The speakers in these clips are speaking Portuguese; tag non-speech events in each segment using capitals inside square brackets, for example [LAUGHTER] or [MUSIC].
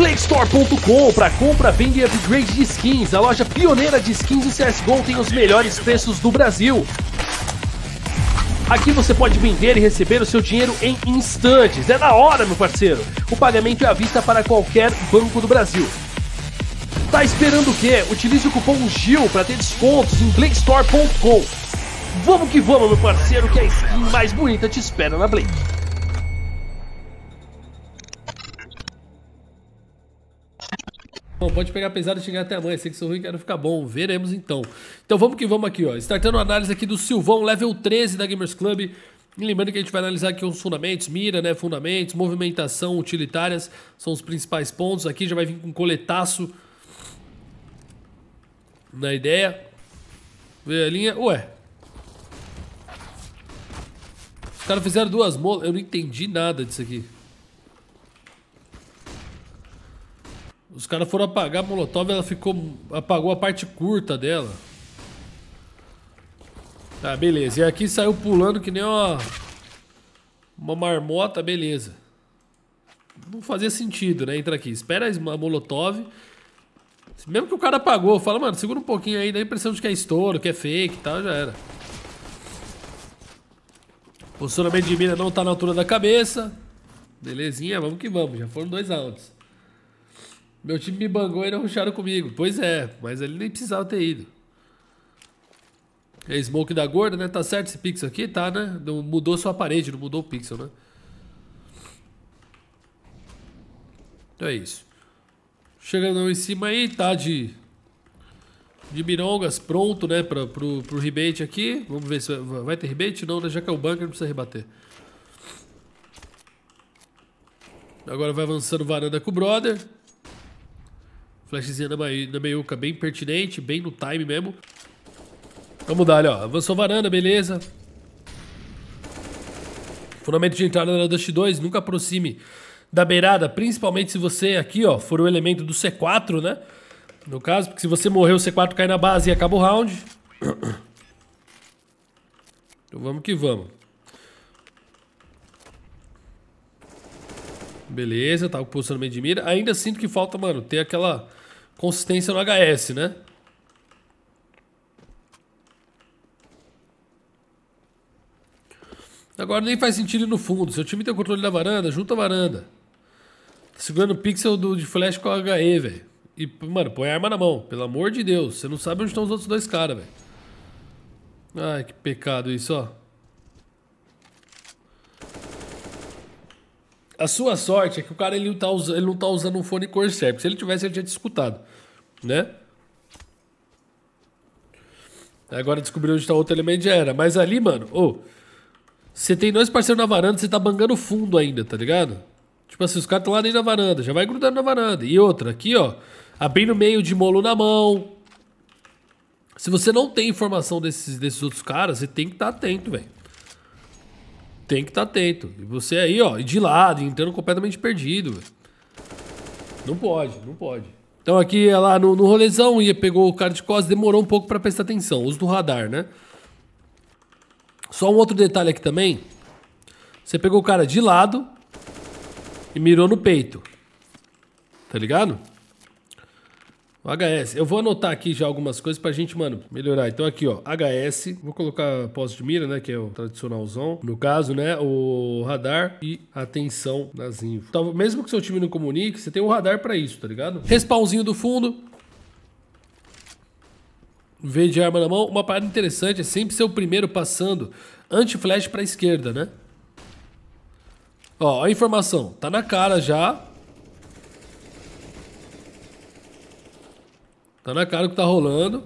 Playstore.com para compra, venda e upgrade de skins. A loja pioneira de skins do CSGO tem os melhores preços do Brasil. Aqui você pode vender e receber o seu dinheiro em instantes. É na hora, meu parceiro. O pagamento é à vista para qualquer banco do Brasil. Tá esperando o quê? Utilize o cupom GIL para ter descontos em playstore.com. Vamos que vamos, meu parceiro, que a skin mais bonita te espera na Blake. Bom, pode pegar pesado e chegar até amanhã. Sei que sou ruim, quero ficar bom. Veremos então. Então vamos que vamos aqui, ó. Startando a análise aqui do Silvão, level 13 da Gamers Club. lembrando que a gente vai analisar aqui os fundamentos, mira, né? Fundamentos, movimentação, utilitárias, são os principais pontos. Aqui já vai vir com coletaço na ideia. Ver a linha. Ué. Os caras fizeram duas molas. Eu não entendi nada disso aqui. Os caras foram apagar a Molotov, ela ficou. apagou a parte curta dela. Tá, beleza. E aqui saiu pulando que nem uma. Uma marmota, beleza. Não fazia sentido, né? Entra aqui. Espera a Molotov. Mesmo que o cara apagou, fala, mano, segura um pouquinho aí, dá a impressão de que é estouro, que é fake e tal, já era. Posicionamento de mira não tá na altura da cabeça. Belezinha, vamos que vamos. Já foram dois rounds. Meu time me bangou e não ruxaram comigo. Pois é, mas ele nem precisava ter ido. É smoke da gorda, né? Tá certo esse pixel aqui? Tá, né? Não mudou sua parede, não mudou o pixel, né? Então é isso. Chegando em cima aí, tá de... De mirongas, pronto, né? Pra, pro, pro rebate aqui. Vamos ver se vai, vai ter rebate? Não, né? Já que é o bunker, não precisa rebater. Agora vai avançando varanda com o brother. Flashzinha na, na meiuca, bem pertinente, bem no time mesmo. Vamos dar, ali, ó. Avançou varanda, beleza. Fundamento de entrada na Dust 2, nunca aproxime da beirada, principalmente se você aqui, ó, for o elemento do C4, né? No caso, porque se você morrer, o C4 cai na base e acaba o round. [COUGHS] Então vamos que vamos. Beleza, tá com posicionamento de mira. Ainda sinto que falta, mano, ter aquela consistência no HS, né? Agora nem faz sentido ir no fundo. Seu time tem o controle da varanda, junta a varanda. Tá segurando o pixel do, de flash com a HE, velho. E, mano, põe a arma na mão. Pelo amor de Deus. Você não sabe onde estão os outros dois caras, velho. Ai, que pecado isso, ó. A sua sorte é que o cara ele não, tá usando, ele não tá usando um fone Corsair, porque se ele tivesse, ele tinha te escutado, né? Agora descobriu onde tá outro elemento já era. Mas ali, mano, ô. Você tem dois parceiros na varanda, você tá bangando fundo ainda, tá ligado? Tipo assim, os caras estão lá dentro na varanda, já vai grudando na varanda. E outra, aqui, ó. Abrindo meio de molo na mão. Se você não tem informação desses, desses outros caras, você tem que estar tá atento, velho. Tem que estar tá atento. E você aí, ó, e de lado, entrando completamente perdido. Não pode, não pode. Então aqui ela é no, no rolezão ia, pegou o cara de costas, demorou um pouco para prestar atenção. Uso do radar, né? Só um outro detalhe aqui também. Você pegou o cara de lado e mirou no peito. Tá ligado? O HS, eu vou anotar aqui já algumas coisas pra gente, mano, melhorar. Então aqui, ó, HS, vou colocar posse de mira, né, que é o tradicionalzão, no caso, né, o radar e atenção nas infos. Então, mesmo que seu time não comunique, você tem um radar pra isso, tá ligado? Respawnzinho do fundo. V de arma na mão. Uma parada interessante é sempre ser o primeiro passando anti-flash pra esquerda, né? Ó, a informação, tá na cara já, Tá na cara o que tá rolando.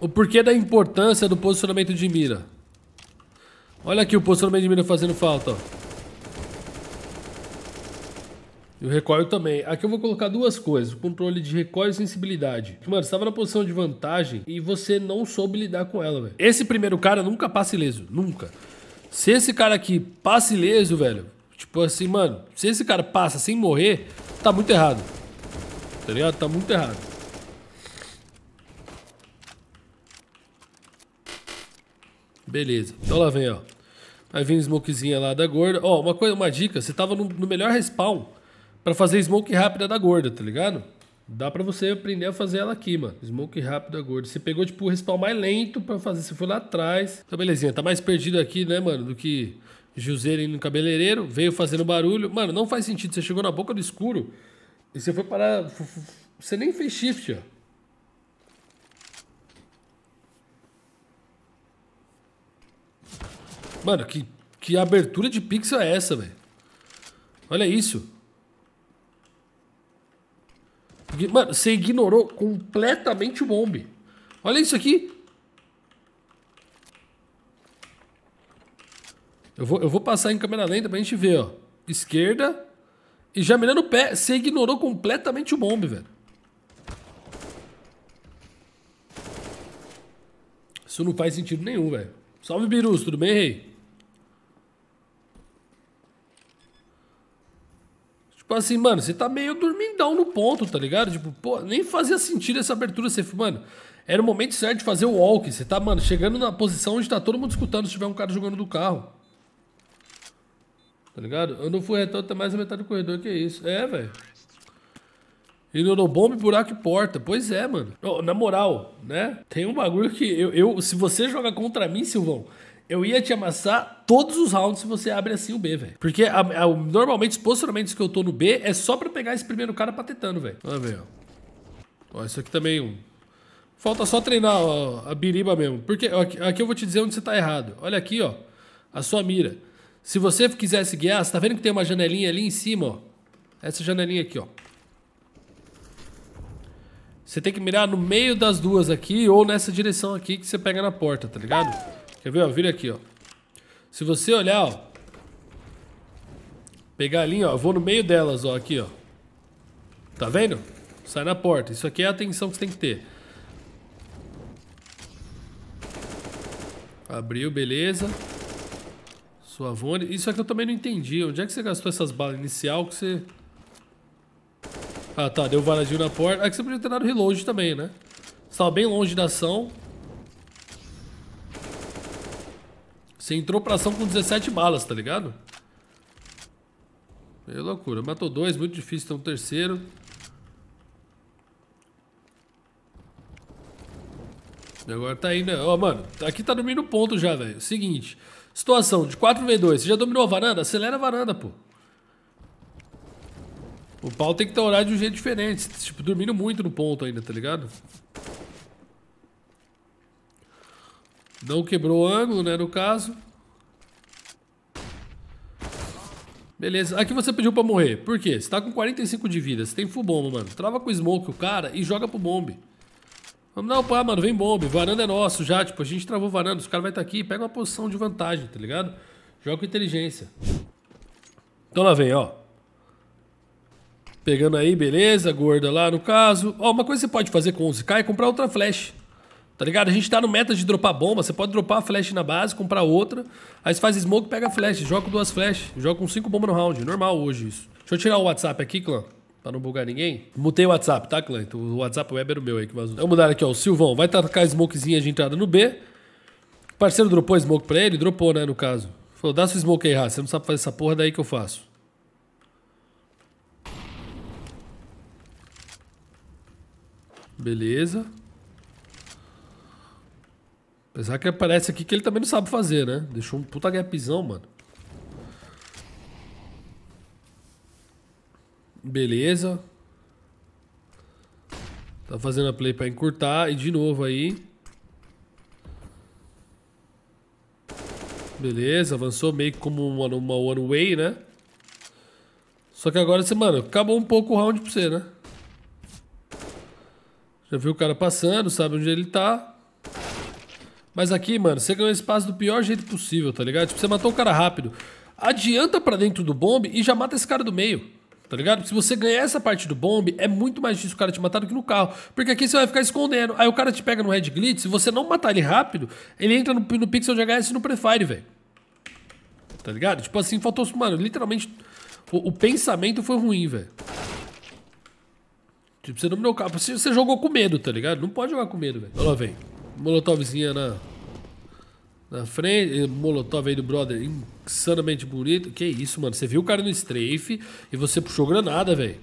O porquê da importância do posicionamento de mira. Olha aqui o posicionamento de mira fazendo falta, ó. E o recoil também. Aqui eu vou colocar duas coisas: controle de recoil e sensibilidade. Mano, estava na posição de vantagem e você não soube lidar com ela, velho. Esse primeiro cara nunca passa ileso, nunca. Se esse cara aqui passa ileso, velho, Tipo assim, mano, se esse cara passa sem morrer, tá muito errado. Tá ligado? Tá muito errado. Beleza. Então lá vem, ó. Aí vem smokezinha lá da gorda. Ó, uma coisa, uma dica. Você tava no, no melhor respawn para fazer smoke rápida da gorda, tá ligado? Dá pra você aprender a fazer ela aqui, mano. Smoke rápido da gorda. Você pegou, tipo, o respawn mais lento pra fazer. Você foi lá atrás. Então, belezinha. Tá mais perdido aqui, né, mano, do que... Juseiro indo no cabeleireiro, veio fazendo barulho. Mano, não faz sentido. Você chegou na boca do escuro e você foi parar. Você nem fez shift, ó. Mano, que, que abertura de pixel é essa, velho? Olha isso. Mano, você ignorou completamente o bombe. Olha isso aqui. Eu vou, eu vou passar em câmera lenta pra gente ver, ó. Esquerda. E já mirando o pé. Você ignorou completamente o bombe, velho. Isso não faz sentido nenhum, velho. Salve, Birus. Tudo bem, rei? Tipo assim, mano, você tá meio dormidão no ponto, tá ligado? Tipo, pô, nem fazia sentido essa abertura. Você, mano, era o momento certo de fazer o walk. Você tá, mano, chegando na posição onde tá todo mundo escutando se tiver um cara jogando do carro. Tá ligado? Eu não fui até mais a metade do corredor, que isso. É, velho. no Inorobombe, buraco e porta. Pois é, mano. Oh, na moral, né? Tem um bagulho que eu, eu, Se você joga contra mim, Silvão, eu ia te amassar todos os rounds se você abre assim o B, velho. Porque a, a, normalmente os posicionamentos que eu tô no B é só pra pegar esse primeiro cara patetando, velho. Olha, velho. Ó, isso aqui também. É um... Falta só treinar ó, a biriba mesmo. Porque ó, aqui, aqui eu vou te dizer onde você tá errado. Olha aqui, ó. A sua mira. Se você quiser guiar, você tá vendo que tem uma janelinha ali em cima, ó. Essa janelinha aqui, ó. Você tem que mirar no meio das duas aqui ou nessa direção aqui que você pega na porta, tá ligado? Quer ver, ó? Vira aqui, ó. Se você olhar, ó. Pegar a linha, ó. Eu vou no meio delas, ó. Aqui, ó. Tá vendo? Sai na porta. Isso aqui é a atenção que você tem que ter. Abriu, beleza. Beleza. Suavone. Isso aqui é eu também não entendi. Onde é que você gastou essas balas inicial que você... Ah, tá. Deu varadinho na porta. É que você podia ter dado reload também, né? Você tava bem longe da ação. Você entrou pra ação com 17 balas, tá ligado? É loucura. Matou dois, muito difícil ter um terceiro. E agora tá indo. Ó, oh, mano, aqui tá dormindo ponto já, velho. Seguinte, Situação de 4v2. Você já dominou a varanda? Acelera a varanda, pô. O pau tem que estar tá orado de um jeito diferente. Tipo, dormindo muito no ponto ainda, tá ligado? Não quebrou o ângulo, né, no caso. Beleza. Aqui você pediu pra morrer. Por quê? Você tá com 45 de vida. Você tem full bomba, mano. Trava com o smoke o cara e joga pro bombe. Não pá, mano, vem bombe, varanda é nosso já, tipo, a gente travou varanda, os caras vai estar tá aqui, pega uma posição de vantagem, tá ligado? Joga com inteligência. Então lá vem, ó. Pegando aí, beleza, gorda lá no caso. Ó, uma coisa que você pode fazer com 11k é comprar outra flash. Tá ligado? A gente tá no meta de dropar bomba, você pode dropar a flash na base, comprar outra. Aí você faz smoke, pega a flash, joga com duas flash, joga com cinco bombas no round. Normal hoje isso. Deixa eu tirar o WhatsApp aqui, clã. Pra não bugar ninguém. Mutei o WhatsApp, tá, Cleiton? o WhatsApp web era o meu aí que vazou. Vamos mudar aqui, ó. O Silvão vai tacar a smokezinha de entrada no B. O parceiro dropou smoke pra ele? Dropou, né, no caso. Falou, dá sua smoke aí, Rá. Você não sabe fazer essa porra, daí que eu faço. Beleza. Apesar que aparece aqui que ele também não sabe fazer, né? Deixou um puta gapzão, mano. Beleza. Tá fazendo a play pra encurtar. E de novo aí. Beleza, avançou meio como uma, uma one way, né? Só que agora você, mano, acabou um pouco o round pra você, né? Já viu o cara passando, sabe onde ele tá. Mas aqui, mano, você ganhou espaço do pior jeito possível, tá ligado? Tipo, você matou o cara rápido. Adianta pra dentro do bombe e já mata esse cara do meio. Tá ligado? Porque se você ganhar essa parte do bombe, é muito mais difícil o cara te matar do que no carro. Porque aqui você vai ficar escondendo. Aí o cara te pega no Red Glitch, se você não matar ele rápido, ele entra no, no pixel de HS no prefire, velho. Tá ligado? Tipo assim, faltou. Mano, literalmente. O, o pensamento foi ruim, velho. Tipo, você não me deu carro. Você, você jogou com medo, tá ligado? Não pode jogar com medo, velho. Olha lá, velho. Molotovzinha na. Na frente, eh, Molotov aí do brother, insanamente bonito. Que isso, mano. Você viu o cara no strafe e você puxou granada, velho.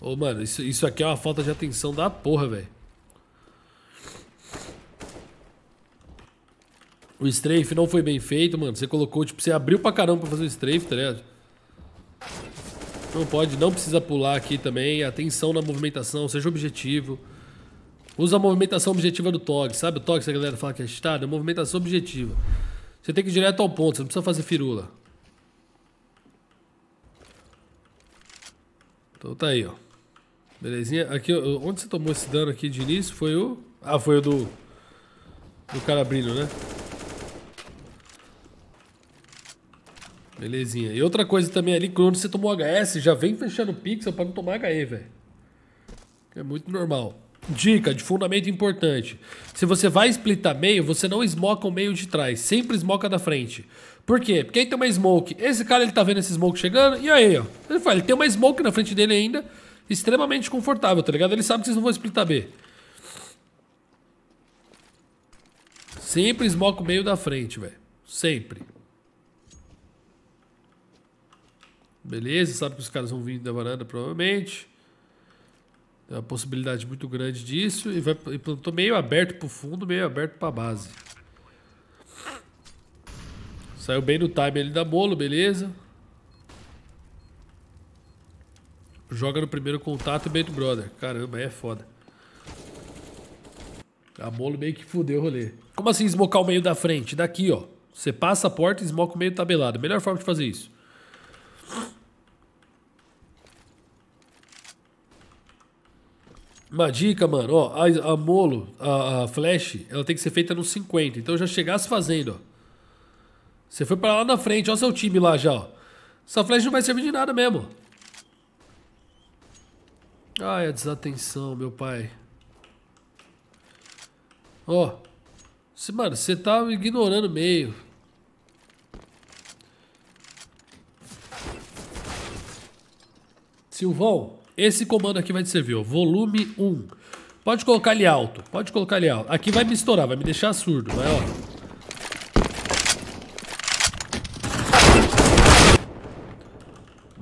Ô, mano, isso, isso aqui é uma falta de atenção da porra, velho. O strafe não foi bem feito, mano. Você colocou, tipo, você abriu pra caramba pra fazer o strafe, tá ligado? Não pode, não precisa pular aqui também. Atenção na movimentação, seja objetivo. Usa a movimentação objetiva do TOG, sabe? O TOG, que a galera fala que é estado, é movimentação objetiva. Você tem que ir direto ao ponto, você não precisa fazer firula. Então tá aí, ó. Belezinha? Aqui, onde você tomou esse dano aqui de início? Foi o... Ah, foi o do... Do brilho, né? Belezinha. E outra coisa também ali, quando você tomou HS, já vem fechando o pixel pra não tomar HE, velho. É muito normal. Dica de fundamento importante. Se você vai splitar meio, você não esmoca o meio de trás, sempre esmoca da frente. Por quê? Porque aí tem uma smoke. Esse cara ele tá vendo esse smoke chegando, e aí, ó. Ele fala, ele tem uma smoke na frente dele ainda, extremamente confortável, tá ligado? Ele sabe que vocês não vão splitar B. Sempre esmoca o meio da frente, velho. Sempre. Beleza, sabe que os caras vão vir da varanda, provavelmente. É uma possibilidade muito grande disso e, vai, e plantou meio aberto para o fundo, meio aberto para a base. Saiu bem no time ali da bolo, beleza. Joga no primeiro contato meio do brother. Caramba, aí é foda. A bolo meio que fudeu o rolê. Como assim esmocar o meio da frente? Daqui, ó. Você passa a porta e esmoca o meio tabelado. Melhor forma de fazer isso. Uma dica, mano, ó, a, a molo, a, a, flash, ela tem que ser feita nos 50. Então já chegasse fazendo, ó. Você foi para lá na frente, ó seu time lá já, ó. Essa flash não vai servir de nada mesmo. Ai, a desatenção, meu pai. Ó. Cê, mano, você tá ignorando meio. Silvão. Esse comando aqui vai te servir, ó, volume 1. Pode colocar ele alto, pode colocar ele alto. Aqui vai me estourar, vai me deixar surdo, vai, ó.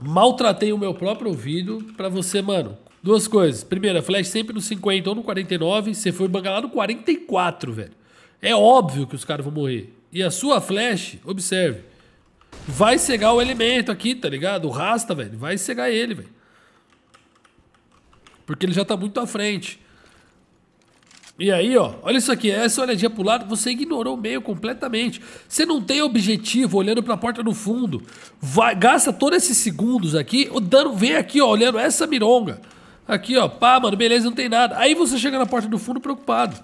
Maltratei o meu próprio ouvido pra você, mano. Duas coisas. Primeira, flash sempre no 50 ou no 49, você foi bangar lá no 44, velho. É óbvio que os caras vão morrer. E a sua flash, observe, vai cegar o elemento aqui, tá ligado? O rasta, velho, vai cegar ele, velho. Porque ele já está muito à frente. E aí, ó, olha isso aqui, essa olhadinha pro lado, você ignorou o meio completamente. Você não tem objetivo olhando para a porta do fundo. Vai, gasta todos esses segundos aqui, o dano vem aqui, ó, olhando essa mironga. Aqui, ó, pá, mano, beleza, não tem nada. Aí você chega na porta do fundo preocupado.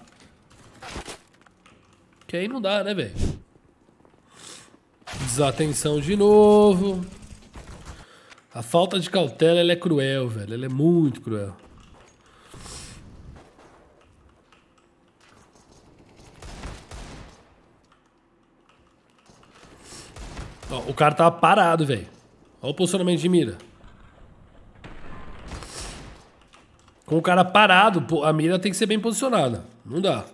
Que aí não dá, né, velho? Desatenção de novo. A falta de cautela, ela é cruel, velho. Ela é muito cruel. Ó, o cara tava parado, velho. Olha o posicionamento de mira. Com o cara parado, a mira tem que ser bem posicionada. Não dá.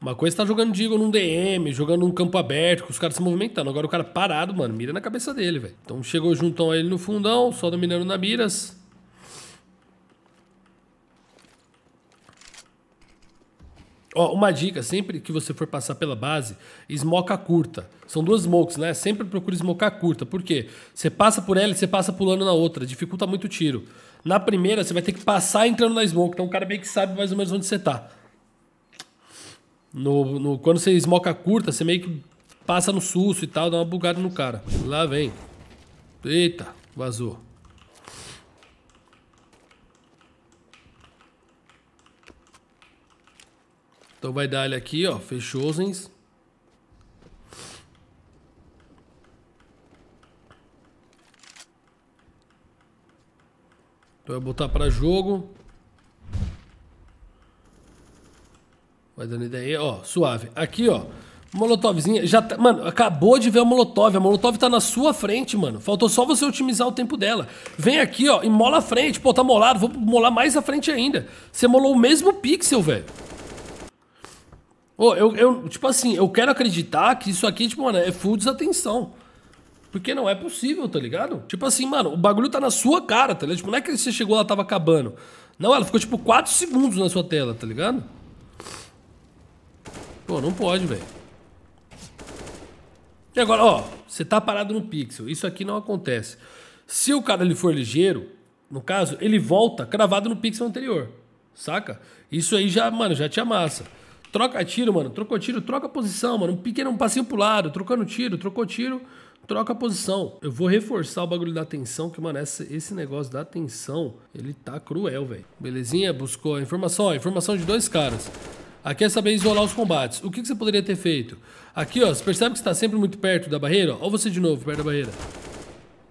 Uma coisa é tá jogando digo num DM, jogando num campo aberto, com os caras se movimentando. Agora o cara parado, mano, mira na cabeça dele, velho. Então chegou juntão ele no fundão, só dominando na miras. Ó, uma dica, sempre que você for passar pela base, esmoca curta. São duas smokes, né? Sempre procure esmocar curta. Por quê? Você passa por ela e você passa pulando na outra. Dificulta muito o tiro. Na primeira, você vai ter que passar entrando na smoke. Então o cara meio que sabe mais ou menos onde você tá. No, no, quando você esmoca curta, você meio que passa no susto e tal, dá uma bugada no cara. Lá vem. Eita, vazou. Então vai dar ele aqui, ó, fechosens. Então vai botar para jogo. Vai dando ideia, ó, suave. Aqui, ó, Molotovzinha, já tá, mano, acabou de ver a Molotov, a Molotov tá na sua frente, mano. Faltou só você otimizar o tempo dela. Vem aqui, ó, e mola a frente. Pô, tá molado, vou molar mais à frente ainda. Você molou o mesmo pixel, velho. Oh, eu, eu, tipo assim, eu quero acreditar que isso aqui, tipo, mano, é full desatenção. Porque não é possível, tá ligado? Tipo assim, mano, o bagulho tá na sua cara, tá ligado? Tipo, não é que você chegou ela tava acabando. Não, ela ficou tipo 4 segundos na sua tela, tá ligado? Pô, não pode, velho. E agora, ó, você tá parado no pixel. Isso aqui não acontece. Se o cara ele for ligeiro, no caso, ele volta cravado no pixel anterior. Saca? Isso aí já, mano, já te amassa. Troca tiro, mano. Trocou tiro, troca posição, mano. Um pequeno um passinho pro lado, trocando tiro, trocou tiro, troca posição. Eu vou reforçar o bagulho da atenção, que, mano, essa, esse negócio da atenção, ele tá cruel, velho. Belezinha? Buscou a informação, ó, informação de dois caras. Aqui é saber isolar os combates. O que, que você poderia ter feito? Aqui, ó, você percebe que está sempre muito perto da barreira? Ó, você de novo, perto da barreira.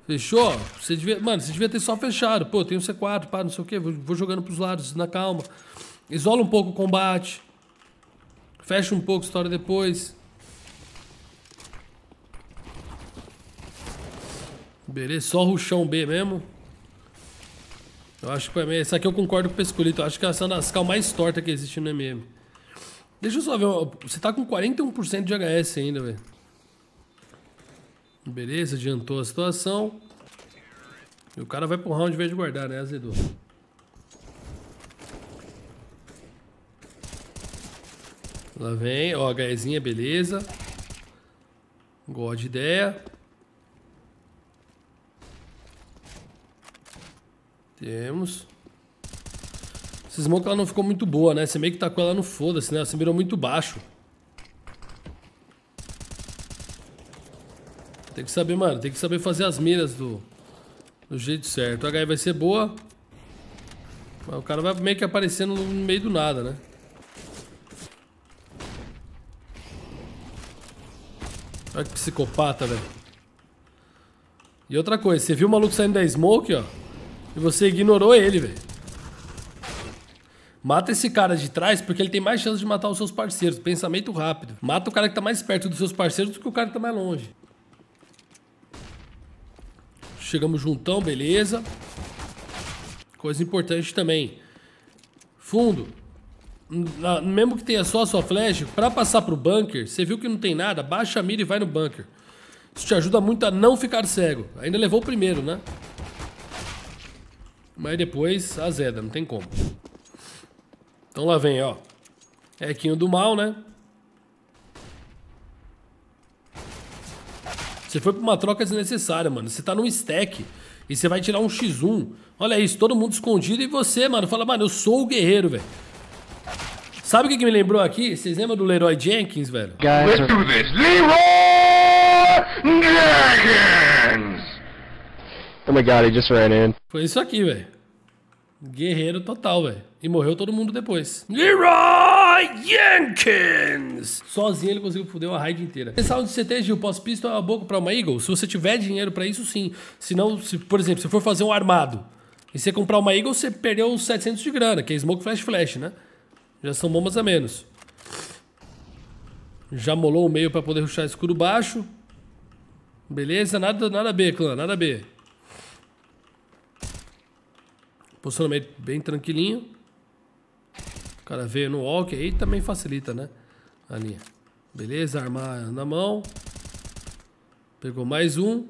Fechou? Você devia, mano, você devia ter só fechado. Pô, tem um C4, pá, não sei o quê. Vou, vou jogando pros lados, na calma. Isola um pouco o combate. Fecha um pouco a história depois. Beleza, só ruxão B mesmo. Eu acho que foi mesmo. Isso aqui eu concordo com o Pescolito. Eu acho que é a Sandascal mais torta que existe no MM. Deixa eu só ver. Você tá com 41% de HS ainda, velho. Beleza, adiantou a situação. E o cara vai pro round em vez de guardar, né? Azedou. Lá vem, ó, HEzinha, beleza. God ideia. Temos. Essa smoke ela não ficou muito boa, né? Você meio que tacou tá ela no foda-se, né? Você mirou muito baixo. Tem que saber, mano. Tem que saber fazer as miras do, do jeito certo. A HE vai ser boa. Mas o cara vai meio que aparecendo no meio do nada, né? Olha que psicopata, velho. E outra coisa, você viu o maluco saindo da smoke, ó. E você ignorou ele, velho. Mata esse cara de trás porque ele tem mais chance de matar os seus parceiros. Pensamento rápido. Mata o cara que tá mais perto dos seus parceiros do que o cara que tá mais longe. Chegamos juntão, beleza. Coisa importante também. Fundo mesmo que tenha só a sua flash, para passar pro bunker, você viu que não tem nada, baixa a mira e vai no bunker. Isso te ajuda muito a não ficar cego. Ainda levou o primeiro, né? Mas depois azeda, não tem como. Então lá vem, ó. Equinho do mal, né? Você foi pra uma troca desnecessária, mano. Você tá num stack e você vai tirar um X1. Olha isso, todo mundo escondido e você, mano, fala, mano, eu sou o guerreiro, velho. Sabe o que, que me lembrou aqui? Vocês lembram do Leroy Jenkins, velho? Guys, Let's do this. Leroy Jenkins! Oh my god, he just ran in. Foi isso aqui, velho. Guerreiro total, velho. E morreu todo mundo depois. Leroy Jenkins! Sozinho ele conseguiu foder uma raid inteira. Pensar onde você tem, Gil, pós-pistol é a boca pra uma Eagle? Se você tiver dinheiro pra isso, sim. Se não, se, por exemplo, se for fazer um armado e você comprar uma Eagle, você perdeu 700 de grana, que é Smoke Flash Flash, né? Já são bombas a menos. Já molou o meio para poder ruxar escuro baixo. Beleza, nada, nada B, clã, nada B. Posicionamento bem tranquilinho. O cara veio no walk aí, também facilita, né? A linha. Beleza, arma na mão. Pegou mais um.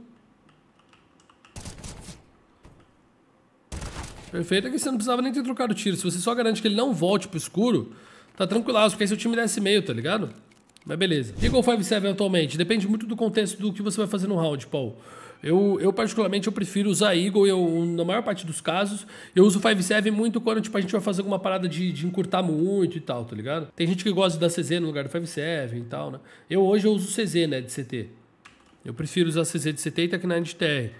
Perfeito é que você não precisava nem ter trocado o tiro. Se você só garante que ele não volte pro escuro, tá tranquilo. porque aí seu time desce meio, tá ligado? Mas beleza. Eagle 5-7 atualmente, depende muito do contexto do que você vai fazer no round, Paul. Eu, eu particularmente, eu prefiro usar Eagle, eu, na maior parte dos casos. Eu uso 5-7 muito quando tipo, a gente vai fazer alguma parada de, de encurtar muito e tal, tá ligado? Tem gente que gosta da CZ no lugar do 5-7 e tal, né? Eu hoje eu uso CZ, né, de CT. Eu prefiro usar CZ de CT e Tech9 de TR.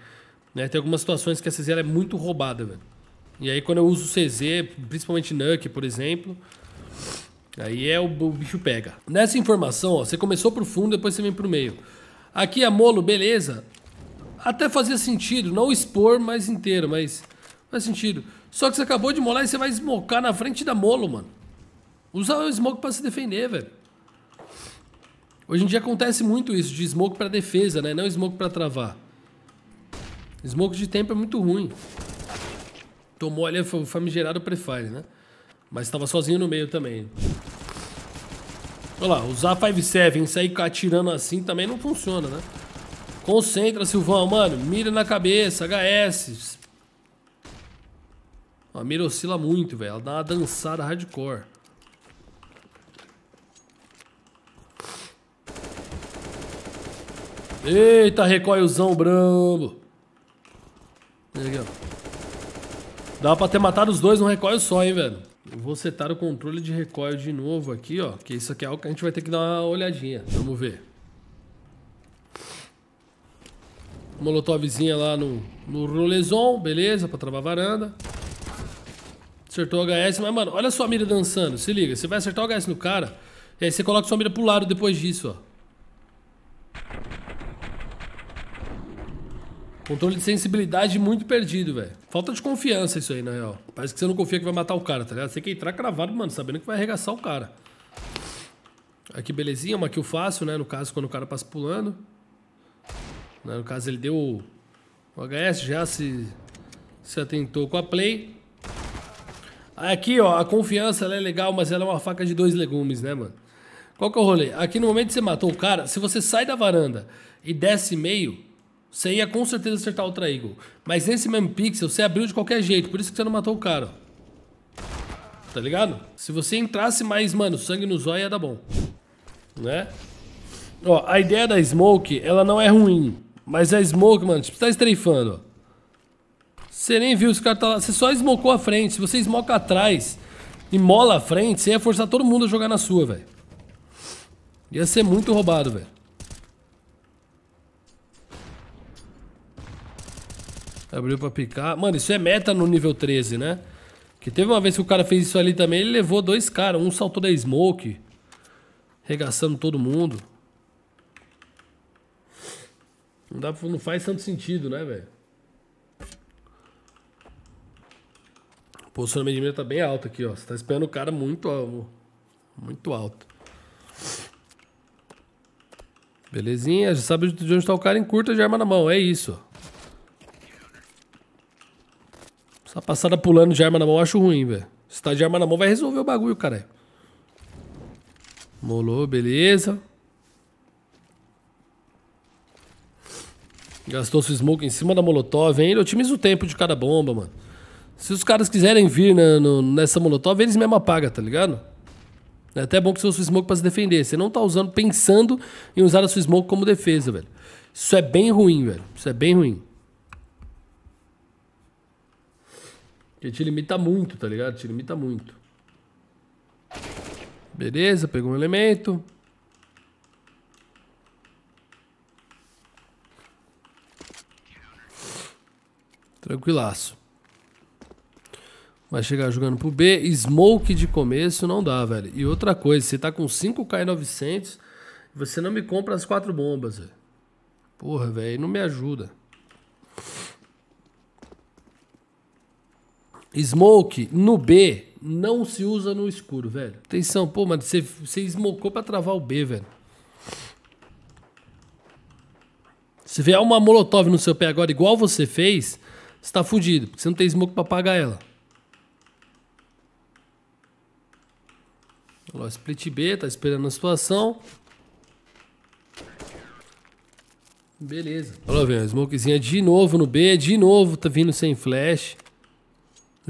Né? Tem algumas situações que a CZ é muito roubada, velho. E aí quando eu uso CZ, principalmente NUC, por exemplo, aí é o, o bicho pega. Nessa informação, ó, você começou pro fundo, depois você vem pro meio. Aqui a molo, beleza. Até fazia sentido, não expor mais inteiro, mas faz sentido. Só que você acabou de molar e você vai smocar na frente da molo, mano. Usa o smoke para se defender, velho. Hoje em dia acontece muito isso, de smoke para defesa, né? Não smoke para travar. Smoke de tempo é muito ruim. Tomou ali o famigerado prefire, né? Mas estava sozinho no meio também. Olha lá, usar 5-7 e sair atirando assim também não funciona, né? Concentra, Silvão, mano. Mira na cabeça, HS. A mira oscila muito, velho. Ela dá uma dançada hardcore. Eita, recoilzão brambo. Aqui, ó. Dava pra ter matado os dois num recoil só, hein, velho. vou setar o controle de recoil de novo aqui, ó. Que isso aqui é algo que a gente vai ter que dar uma olhadinha. Vamos ver. Molotovzinha lá no, no rolezon, beleza, pra travar a varanda. Acertou o HS, mas, mano, olha a sua mira dançando. Se liga, você vai acertar o HS no cara, e aí você coloca sua mira pro lado depois disso, ó. Controle de sensibilidade muito perdido, velho. Falta de confiança isso aí, na real. Parece que você não confia que vai matar o cara, tá ligado? Você tem que entrar cravado, mano, sabendo que vai arregaçar o cara. Aqui, belezinha, uma kill fácil, né? No caso, quando o cara passa pulando. Né? No caso, ele deu o HS, já se, se atentou com a play. Aqui, ó, a confiança é legal, mas ela é uma faca de dois legumes, né, mano? Qual que é o rolê? Aqui no momento que você matou o cara, se você sai da varanda e desce meio, você ia com certeza acertar o Traigo. Mas nesse mesmo pixel, você abriu de qualquer jeito. Por isso que você não matou o cara. Tá ligado? Se você entrasse mais, mano, sangue no zóio ia dar bom. Né? Ó, a ideia da Smoke, ela não é ruim. Mas a Smoke, mano, tipo, você tá estreifando, ó. Você nem viu os caras tá lá. Você só smocou a frente. Se você smoca atrás e mola a frente, você ia forçar todo mundo a jogar na sua, velho. Ia ser muito roubado, velho. Abriu pra picar. Mano, isso é meta no nível 13, né? Que teve uma vez que o cara fez isso ali também, ele levou dois caras. Um saltou da smoke, regaçando todo mundo. Não, dá, não faz tanto sentido, né, velho? Posicionamento de mira tá bem alto aqui, ó. Você tá esperando o cara muito alto. Muito alto. Belezinha, já sabe de onde tá o cara em curta de arma na mão. É isso, ó. Essa tá passada pulando de arma na mão eu acho ruim, velho. Se tá de arma na mão vai resolver o bagulho, cara. Molou, beleza. Gastou seu smoke em cima da molotov, hein? Ele otimiza o tempo de cada bomba, mano. Se os caras quiserem vir na, né, no, nessa molotov, eles mesmo apagam, tá ligado? É até bom que você usa o smoke pra se defender. Você não tá usando, pensando em usar a sua smoke como defesa, velho. Isso é bem ruim, velho. Isso é bem ruim. Porque te limita muito, tá ligado? Te limita muito. Beleza, pegou um elemento. Tranquilaço. Vai chegar jogando pro B. Smoke de começo não dá, velho. E outra coisa, você tá com 5K900, você não me compra as quatro bombas, velho. Porra, velho, não me ajuda. Smoke no B não se usa no escuro, velho. Atenção, pô, mano, você, você smocou pra travar o B, velho. Se vier uma molotov no seu pé agora, igual você fez, você tá fudido, porque você não tem smoke pra pagar ela. Olha lá, split B, tá esperando a situação. Beleza. Olha lá, velho, smokezinha de novo no B, de novo tá vindo sem flash.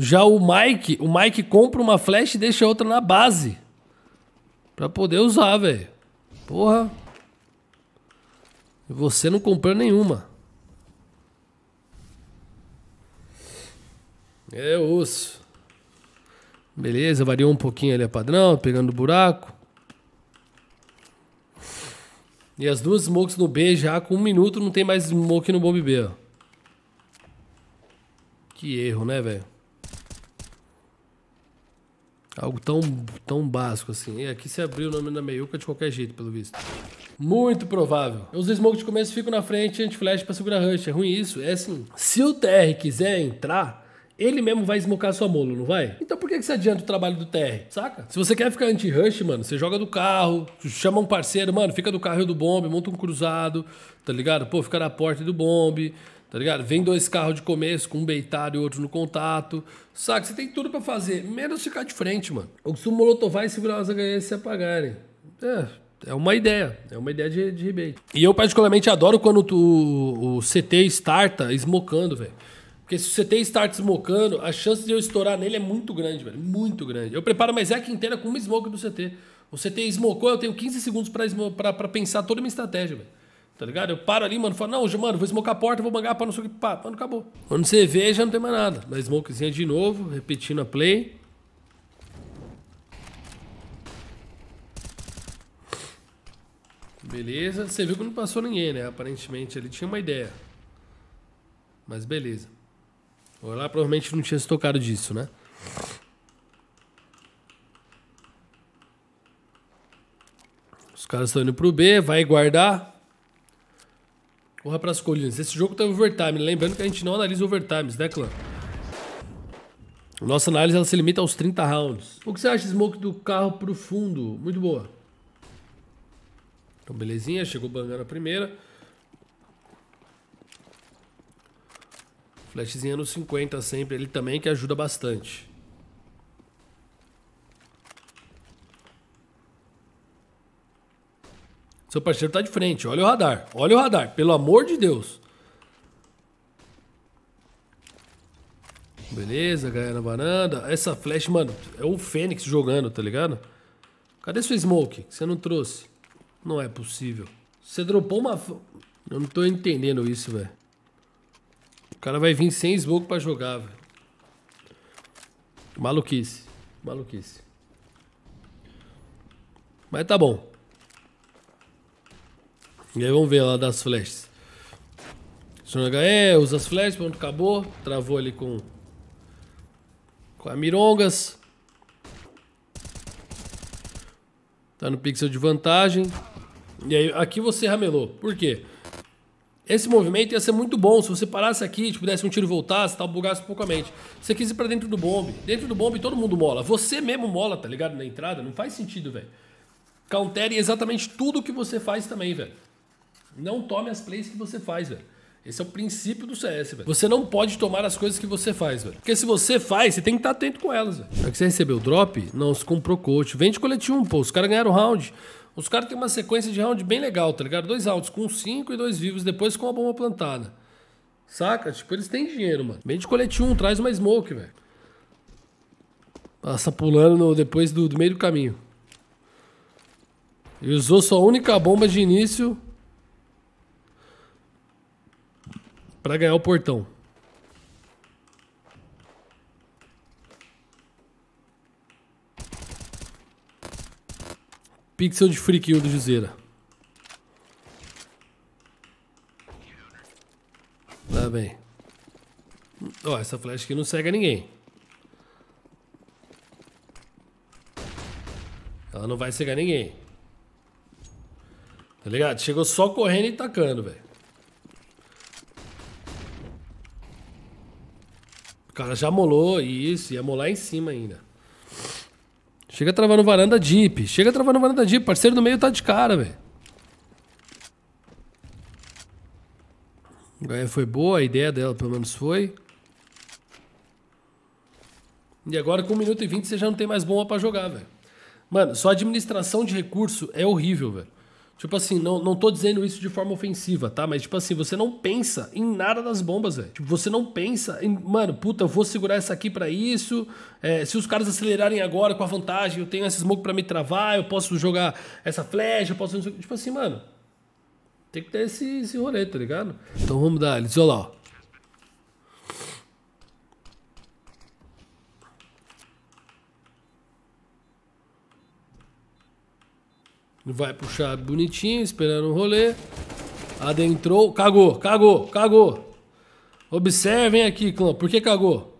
Já o Mike, o Mike compra uma flash e deixa outra na base. Pra poder usar, velho. Porra. E você não comprou nenhuma. É osso. Beleza, variou um pouquinho ali a padrão, pegando buraco. E as duas smokes no B já com um minuto não tem mais smoke no bomb B, ó. Que erro, né, velho? Algo tão, tão básico assim. E aqui se abriu o nome da meiuca de qualquer jeito, pelo visto. Muito provável. eu uso smoke de começo fico na frente anti-flash pra segurar rush. É ruim isso? É assim. Se o TR quiser entrar, ele mesmo vai smocar sua molo, não vai? Então por que, que você adianta o trabalho do TR, saca? Se você quer ficar anti-rush, mano, você joga do carro, chama um parceiro, mano, fica do carro e do bombe, monta um cruzado, tá ligado? Pô, fica na porta do bombe tá ligado? Vem dois carros de começo, com um beitado e outro no contato. Saca? Você tem tudo para fazer, menos ficar de frente, mano. Eu costumo molotovar e segurar as HES se apagarem. É, é uma ideia, é uma ideia de, de rebate. E eu particularmente adoro quando tu, o CT starta esmocando, velho. Porque se o CT start esmocando, a chance de eu estourar nele é muito grande, velho. Muito grande. Eu preparo uma exec inteira com uma smoke do CT. O CT esmocou, eu tenho 15 segundos para pensar toda a minha estratégia, velho. Tá ligado? Eu paro ali, mano, falo, não, mano, vou smocar a porta, vou mangar pra não sei o que. Pá, mano, acabou. Quando você vê, já não tem mais nada. Dá smokezinha de novo, repetindo a play. Beleza, você viu que não passou ninguém, né? Aparentemente ele tinha uma ideia. Mas beleza. olha lá provavelmente não tinha se tocado disso, né? Os caras estão indo pro B, vai guardar. Corra pras colinas. Esse jogo tem tá overtime. Lembrando que a gente não analisa overtimes, né, clã? Nossa análise ela se limita aos 30 rounds. O que você acha, Smoke, do carro pro fundo? Muito boa. Então, belezinha. Chegou bangando a primeira. Flashzinha no 50 sempre. Ele também que ajuda bastante. Seu parceiro tá de frente, olha o radar. Olha o radar, pelo amor de Deus. Beleza, galera na varanda. Essa flash, mano, é o Fênix jogando, tá ligado? Cadê sua smoke que você não trouxe? Não é possível. Você dropou uma... Eu não tô entendendo isso, velho. O cara vai vir sem smoke pra jogar, velho. Maluquice. Maluquice. Mas tá bom. E aí vamos ver lá das flechas. Sonaga é, usa as flechas, pronto, acabou. Travou ali com. Com a Mirongas. Tá no pixel de vantagem. E aí, aqui você ramelou. Por quê? Esse movimento ia ser muito bom se você parasse aqui, tipo, desse um tiro e voltasse, tal, bugasse pouco a mente. Você quis ir pra dentro do bombe. Dentro do bombe todo mundo mola. Você mesmo mola, tá ligado? Na entrada. Não faz sentido, velho. Countere exatamente tudo que você faz também, velho. Não tome as plays que você faz, velho. Esse é o princípio do CS, velho. Você não pode tomar as coisas que você faz, velho. Porque se você faz, você tem que estar atento com elas, velho. Aqui você recebeu drop? Não, você comprou coach. Vende coletivo, pô. Os caras ganharam round. Os caras têm uma sequência de round bem legal, tá ligado? Dois altos, com cinco e dois vivos, depois com a bomba plantada. Saca? Tipo, eles têm dinheiro, mano. Vende coletivo, traz uma smoke, velho. Passa pulando no, depois do, do meio do caminho. E usou sua única bomba de início para ganhar o portão. Pixel de friquinho do Juseira. Tá bem. Ó, essa flecha aqui não cega ninguém. Ela não vai cegar ninguém. Tá ligado? Chegou só correndo e tacando, velho. cara já molou isso, ia molar em cima ainda. Chega travar no varanda Jeep, Chega travar no varanda Jeep, Parceiro do meio tá de cara, velho. Ganha foi boa, a ideia dela pelo menos foi. E agora com 1 minuto e 20 você já não tem mais bomba para jogar, velho. Mano, só administração de recurso é horrível, velho. Tipo assim, não, não tô dizendo isso de forma ofensiva, tá? Mas, tipo assim, você não pensa em nada das bombas, velho. Tipo, você não pensa em, mano, puta, eu vou segurar essa aqui para isso. É, se os caras acelerarem agora com a vantagem, eu tenho essa smoke para me travar, eu posso jogar essa flecha, eu posso. Tipo assim, mano. Tem que ter esse, esse rolê, tá ligado? Então vamos dar, eles, olha lá, ó. Vai puxar bonitinho, esperando o rolê. Adentrou. Cagou, cagou, cagou. Observem aqui, clã. Por que cagou?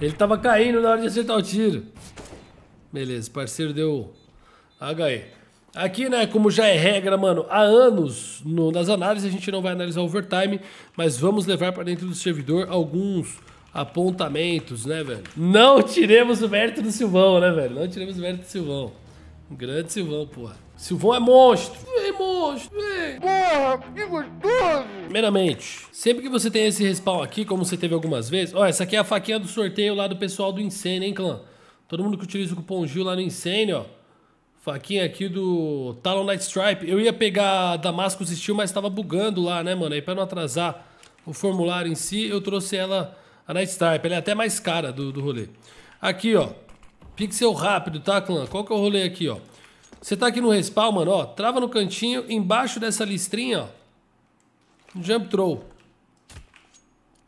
Ele tava caindo na hora de acertar o tiro. Beleza, parceiro deu HE. Aqui, né, como já é regra, mano, há anos no, nas análises a gente não vai analisar o overtime, mas vamos levar para dentro do servidor alguns apontamentos, né, velho? Não tiremos o mérito do Silvão, né, velho? Não tiremos o mérito do Silvão. grande Silvão, porra. Silvão é monstro. Vem, monstro, vem. Porra, que gostoso. Primeiramente, sempre que você tem esse respawn aqui, como você teve algumas vezes... Ó, essa aqui é a faquinha do sorteio lá do pessoal do Incêndio, hein, clã? Todo mundo que utiliza o cupom GIL lá no Incêndio, ó. Faquinha aqui do Talon Night Stripe. Eu ia pegar Damascus Steel, mas tava bugando lá, né, mano? Aí pra não atrasar o formulário em si, eu trouxe ela a Nightstripe, ela é até mais cara do, do rolê. Aqui, ó. Pixel rápido, tá, clã? Qual que é o rolê aqui, ó? Você tá aqui no respawn, mano, ó. Trava no cantinho, embaixo dessa listrinha, ó. Jump throw.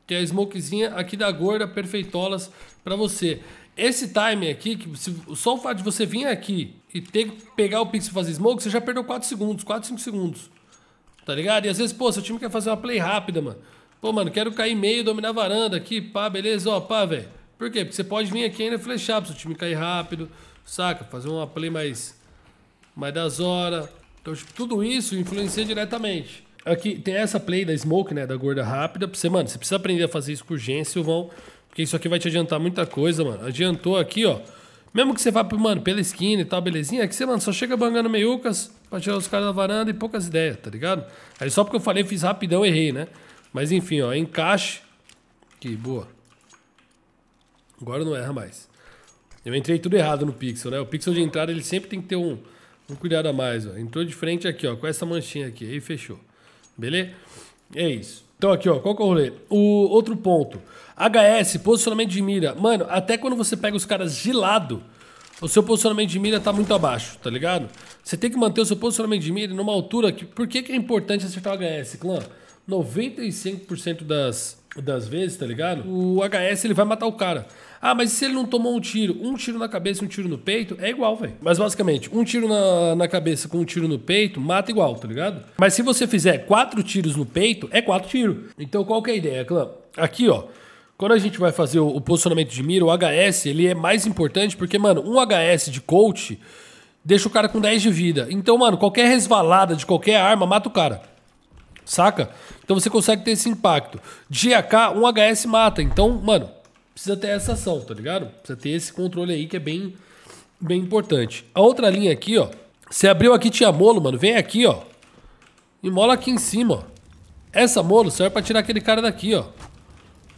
Que é a smokezinha aqui da gorda, perfeitolas pra você. Esse time aqui, que se, só o fato de você vir aqui e ter que pegar o pixel e fazer smoke, você já perdeu 4 segundos, 4, 5 segundos. Tá ligado? E às vezes, pô, seu time quer fazer uma play rápida, mano. Pô, mano, quero cair meio, dominar a varanda aqui, pá, beleza, ó, pá, velho. Por quê? Porque você pode vir aqui ainda flechar pro seu time cair rápido, saca? Fazer uma play mais, mais das horas. Então, tipo, tudo isso influencia diretamente. Aqui tem essa play da Smoke, né? Da gorda rápida. Pra você, mano, você precisa aprender a fazer isso com urgência, Silvão. Porque isso aqui vai te adiantar muita coisa, mano. Adiantou aqui, ó. Mesmo que você vá, mano, pela esquina e tal, belezinha, é que você, mano, só chega bangando meiucas pra tirar os caras da varanda e poucas ideias, tá ligado? Aí só porque eu falei, fiz rapidão, errei, né? Mas enfim, ó, encaixe. Que boa. Agora não erra mais. Eu entrei tudo errado no pixel, né? O pixel de entrada ele sempre tem que ter um, um cuidado a mais, ó. Entrou de frente aqui, ó, com essa manchinha aqui, aí fechou. Beleza? É isso. Então aqui, ó, qual que é o rolê? O outro ponto. HS, posicionamento de mira. Mano, até quando você pega os caras de lado, o seu posicionamento de mira tá muito abaixo, tá ligado? Você tem que manter o seu posicionamento de mira numa altura que... Por que, que é importante acertar o HS, clã? 95% das, das vezes, tá ligado? O HS ele vai matar o cara. Ah, mas e se ele não tomou um tiro? Um tiro na cabeça e um tiro no peito é igual, velho. Mas basicamente, um tiro na, na cabeça com um tiro no peito mata igual, tá ligado? Mas se você fizer quatro tiros no peito, é quatro tiros. Então qual que é a ideia, clã? Aqui, ó. Quando a gente vai fazer o, o posicionamento de mira, o HS ele é mais importante porque, mano, um HS de coach deixa o cara com 10 de vida. Então, mano, qualquer resvalada de qualquer arma mata o cara saca? Então você consegue ter esse impacto. De AK, um HS mata. Então, mano, precisa ter essa ação, tá ligado? Precisa ter esse controle aí que é bem, bem importante. A outra linha aqui, ó. Você abriu aqui, tinha molo, mano. Vem aqui, ó. E mola aqui em cima, ó. Essa molo serve pra tirar aquele cara daqui, ó.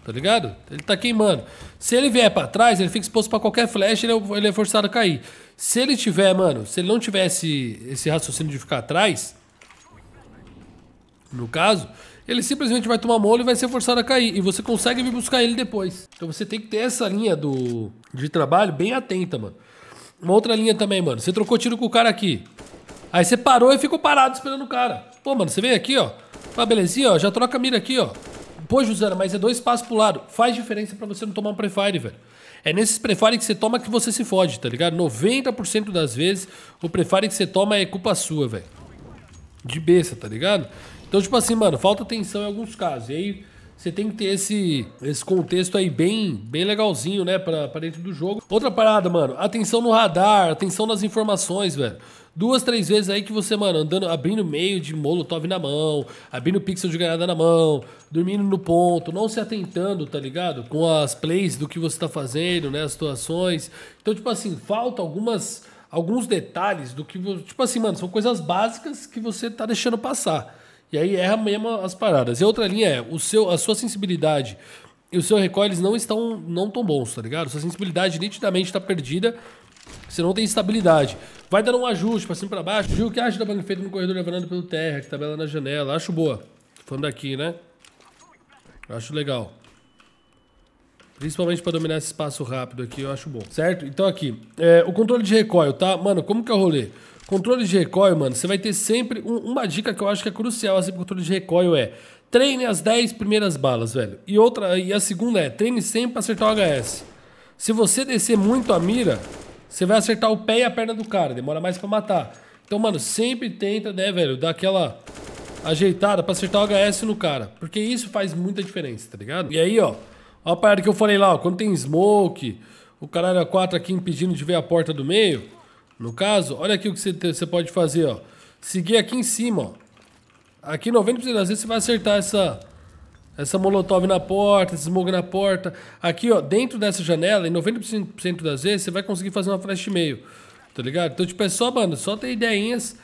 Tá ligado? Ele tá queimando. Se ele vier para trás, ele fica exposto para qualquer flash, é ele é forçado a cair. Se ele tiver, mano, se ele não tivesse esse raciocínio de ficar atrás, no caso, ele simplesmente vai tomar mole e vai ser forçado a cair. E você consegue vir buscar ele depois. Então você tem que ter essa linha do, de trabalho bem atenta, mano. Uma outra linha também, mano. Você trocou tiro com o cara aqui. Aí você parou e ficou parado esperando o cara. Pô, mano, você vem aqui, ó. Ah, belezinha, ó. Já troca a mira aqui, ó. Pô, Josana, mas é dois passos pro lado. Faz diferença para você não tomar um prefire, velho. É nesses prefire que você toma que você se fode, tá ligado? 90% das vezes o prefire que você toma é culpa sua, velho. De besta, tá ligado? Então, tipo assim, mano, falta atenção em alguns casos. E aí você tem que ter esse, esse contexto aí bem, bem legalzinho, né, pra, pra dentro do jogo. Outra parada, mano, atenção no radar, atenção nas informações, velho duas, três vezes aí que você, mano, andando, abrindo meio de molotov na mão, abrindo pixel de ganhada na mão, dormindo no ponto, não se atentando, tá ligado? Com as plays do que você tá fazendo, né? As situações. Então, tipo assim, falta algumas. Alguns detalhes do que. Tipo assim, mano, são coisas básicas que você tá deixando passar. E aí erra é mesmo as paradas. E outra linha é, o seu, a sua sensibilidade e o seu recolhes não estão não tão bons, tá ligado? Sua sensibilidade nitidamente está perdida. Você não tem estabilidade. Vai dando um ajuste para cima para baixo. Gil, o que acha da banca feita no corredor levando pelo terra, que tabela na janela? Acho boa. Falando daqui, né? Acho legal. Principalmente para dominar esse espaço rápido aqui, eu acho bom. Certo? Então aqui, é, o controle de recoil, tá? Mano, como que é o rolê? Controle de recoil, mano, você vai ter sempre. Um, uma dica que eu acho que é crucial assim, pro controle de recoil é treine as 10 primeiras balas, velho. E outra, e a segunda é treine sempre pra acertar o HS. Se você descer muito a mira, você vai acertar o pé e a perna do cara, demora mais para matar. Então, mano, sempre tenta, né, velho, dar aquela ajeitada pra acertar o HS no cara. Porque isso faz muita diferença, tá ligado? E aí, ó, ó a parada que eu falei lá, ó, quando tem smoke, o caralho a 4 aqui impedindo de ver a porta do meio. No caso, olha aqui o que você, você pode fazer, ó. Seguir aqui em cima, ó. Aqui 90% das vezes você vai acertar essa, essa molotov na porta, esse smog na porta. Aqui, ó, dentro dessa janela, em 90% das vezes, você vai conseguir fazer uma flash meio. Tá ligado? Então, tipo, é só, mano, só ter ideinhas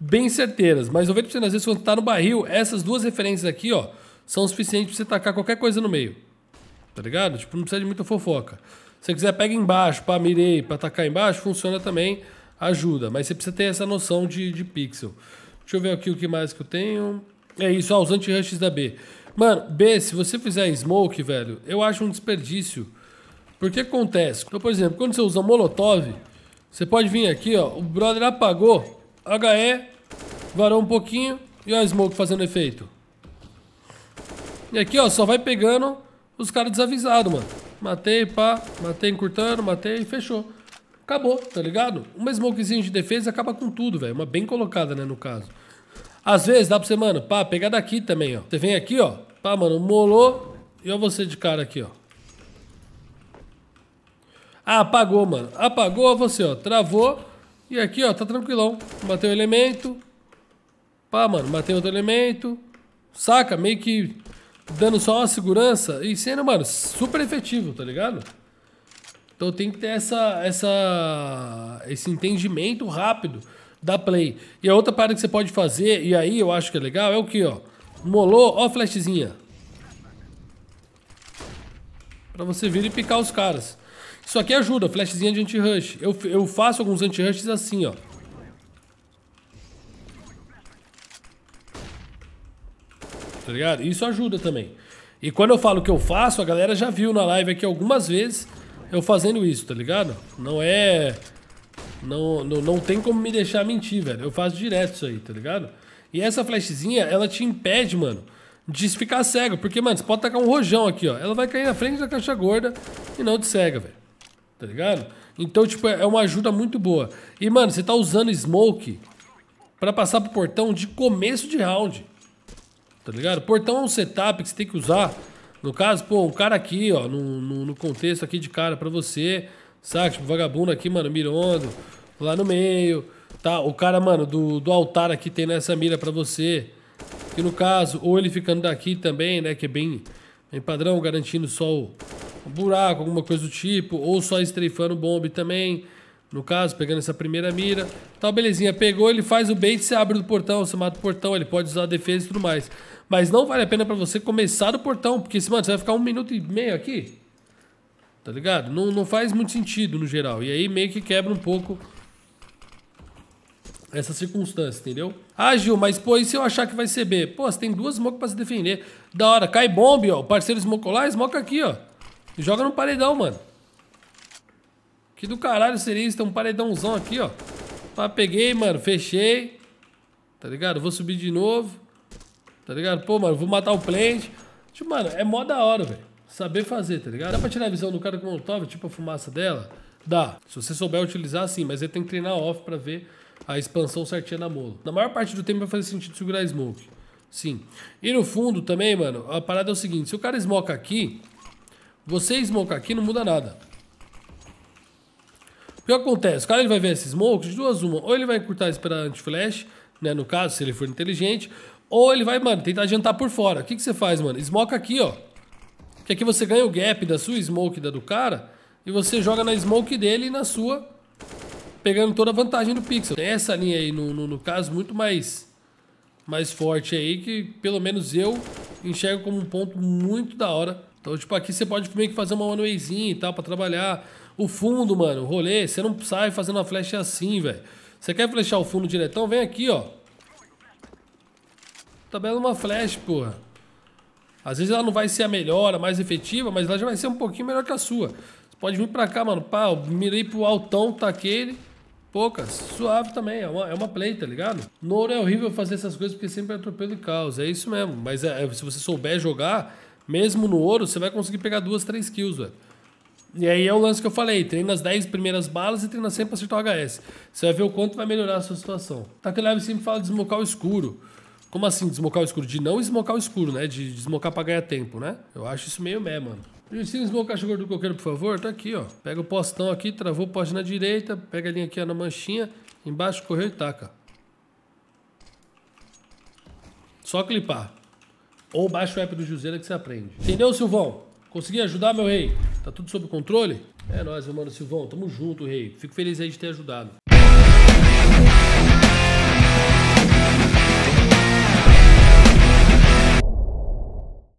bem certeiras. Mas 90% das vezes, quando tá no barril, essas duas referências aqui, ó, são suficientes pra você tacar qualquer coisa no meio. Tá ligado? Tipo, não precisa de muita fofoca. Se você quiser, pega embaixo, pra mirei, pra atacar embaixo, funciona também ajuda, mas você precisa ter essa noção de, de pixel. Deixa eu ver aqui o que mais que eu tenho. É isso, ó, os anti-rushes da B. Mano, B, se você fizer smoke, velho, eu acho um desperdício. Porque acontece. Então, por exemplo, quando você usa molotov, você pode vir aqui, ó. O brother apagou, HE, varou um pouquinho e ó, a smoke fazendo efeito. E aqui, ó, só vai pegando os caras desavisados, mano. Matei, pá, matei encurtando, matei e fechou. Acabou, tá ligado? Uma smokezinha de defesa acaba com tudo, velho. Uma bem colocada, né, no caso. Às vezes dá pra você, mano, pá, pegar daqui também, ó. Você vem aqui, ó. Pá, mano, molou. E ó você de cara aqui, ó. Ah, apagou, mano. Apagou você, ó. Travou. E aqui, ó, tá tranquilão. Matei o elemento. Pá, mano, matei outro elemento. Saca? Meio que dando só uma segurança. E sendo, mano, super efetivo, tá ligado? Então tem que ter essa, essa, esse entendimento rápido da play. E a outra parada que você pode fazer, e aí eu acho que é legal, é o que, ó. Molou, ó a flashzinha. Pra você vir e picar os caras. Isso aqui ajuda, flashzinha de anti-rush. Eu, eu faço alguns anti-rushes assim, ó. Tá ligado? Isso ajuda também. E quando eu falo que eu faço, a galera já viu na live aqui algumas vezes eu fazendo isso, tá ligado? Não é... Não, não, não tem como me deixar mentir, velho. Eu faço direto isso aí, tá ligado? E essa flashzinha, ela te impede, mano, de ficar cego. Porque, mano, você pode tacar um rojão aqui, ó. Ela vai cair na frente da caixa gorda e não te cega, velho. Tá ligado? Então, tipo, é uma ajuda muito boa. E, mano, você tá usando smoke para passar pro portão de começo de round. Tá ligado? Portão é um setup que você tem que usar no caso, pô, o cara aqui, ó, no, no, no contexto aqui de cara pra você, saca? Tipo, vagabundo aqui, mano, mirando lá no meio, tá? O cara, mano, do, do altar aqui tem nessa mira pra você. Que no caso, ou ele ficando daqui também, né? Que é bem, bem padrão, garantindo só o, buraco, alguma coisa do tipo, ou só estreifando bomba também. No caso, pegando essa primeira mira. Tal, belezinha. Pegou, ele faz o bait, você abre o portão, você mata o portão, ele pode usar a defesa e tudo mais. Mas não vale a pena pra você começar do portão, porque, mano, você vai ficar um minuto e meio aqui. Tá ligado? Não, não faz muito sentido no geral. E aí meio que quebra um pouco essa circunstância, entendeu? Ah, Gil, mas pô, e se eu achar que vai ser B? Pô, você tem duas smokes pra se defender. Da hora, cai bombe, ó. O parceiro lá, smoca aqui, ó. Joga no paredão, mano. Que do caralho seria isso? Tem um paredãozão aqui, ó. Ah, peguei, mano, fechei. Tá ligado? Vou subir de novo. Tá ligado? Pô, mano, vou matar o plant. Tipo, mano, é mó da hora, velho. Saber fazer, tá ligado? Dá pra tirar a visão do cara com o Molotov, tipo a fumaça dela? Dá. Se você souber utilizar, sim. Mas ele tem que treinar off pra ver a expansão certinha na molo. Na maior parte do tempo vai fazer sentido segurar a smoke. Sim. E no fundo também, mano, a parada é o seguinte. Se o cara smoke aqui, você smoke aqui não muda nada. O que acontece? O cara ele vai ver esses smokes de duas uma. Ou ele vai encurtar e esperar anti-flash, né? No caso, se ele for inteligente. Ou ele vai, mano, tentar adiantar por fora. O que, que você faz, mano? Smoke aqui, ó. Que aqui você ganha o gap da sua smoke da do cara. E você joga na smoke dele e na sua. Pegando toda a vantagem do pixel. Tem essa linha aí, no, no, no caso, muito mais mais forte aí, que pelo menos eu enxergo como um ponto muito da hora. Então, tipo, aqui você pode meio que fazer uma one e tal pra trabalhar. O fundo, mano, o rolê, você não sai fazendo uma flecha assim, velho. Você quer flechar o fundo diretão? Vem aqui, ó. Tabela tá uma flecha, porra. Às vezes ela não vai ser a melhor, a mais efetiva, mas ela já vai ser um pouquinho melhor que a sua. Você pode vir pra cá, mano. Pá, eu mirei pro altão, tá aquele poucas. Suave também, é uma, é uma play, tá ligado? ouro é horrível fazer essas coisas porque sempre é atropelo e caos. É isso mesmo. Mas é, é se você souber jogar, mesmo no ouro, você vai conseguir pegar duas, três kills, velho. E aí é o lance que eu falei, treina as 10 primeiras balas e treina sempre pra acertar o HS. Você vai ver o quanto vai melhorar a sua situação. Tá que live sempre fala de desmocar o escuro. Como assim desmocar o escuro? De não desmocar o escuro, né? De desmocar pra ganhar tempo, né? Eu acho isso meio meh, mano. Ensina Smoke Caixa Gordo do Coqueiro, por favor. Tá aqui, ó. Pega o postão aqui, travou o poste na direita, pega a linha aqui ó, na manchinha, embaixo correu e taca. Só clipar. Ou baixa o app do Juseira que você aprende. Entendeu, Silvão? Consegui ajudar, meu rei? Tá tudo sob controle? É nóis, meu mano Silvão. Tamo junto, rei. Fico feliz aí de ter ajudado.